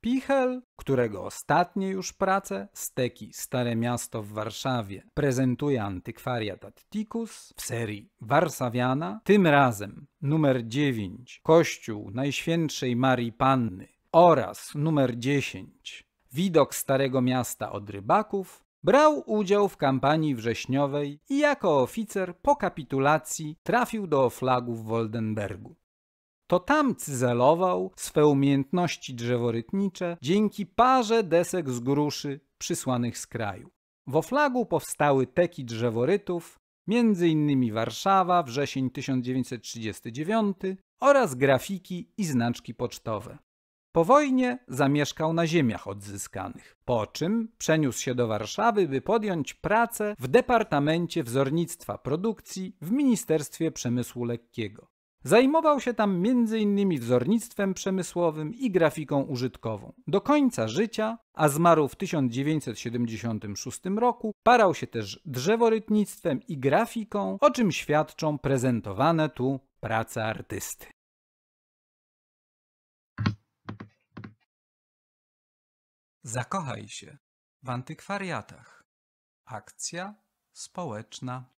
Pichel, którego ostatnie już prace, Steki Stare Miasto w Warszawie, prezentuje antykwariat Atticus w serii Warsawiana, tym razem numer 9 Kościół Najświętszej Marii Panny oraz numer 10 Widok Starego Miasta od Rybaków, brał udział w kampanii wrześniowej i jako oficer po kapitulacji trafił do w Woldenbergu. To tam cyzelował swe umiejętności drzeworytnicze dzięki parze desek z gruszy przysłanych z kraju. W Oflagu powstały teki drzeworytów, m.in. Warszawa, wrzesień 1939 oraz grafiki i znaczki pocztowe. Po wojnie zamieszkał na ziemiach odzyskanych, po czym przeniósł się do Warszawy, by podjąć pracę w Departamencie Wzornictwa Produkcji w Ministerstwie Przemysłu Lekkiego. Zajmował się tam m.in. wzornictwem przemysłowym i grafiką użytkową. Do końca życia, a zmarł w 1976 roku, parał się też drzeworytnictwem i grafiką, o czym świadczą prezentowane tu prace artysty. Zakochaj się w antykwariatach. Akcja społeczna.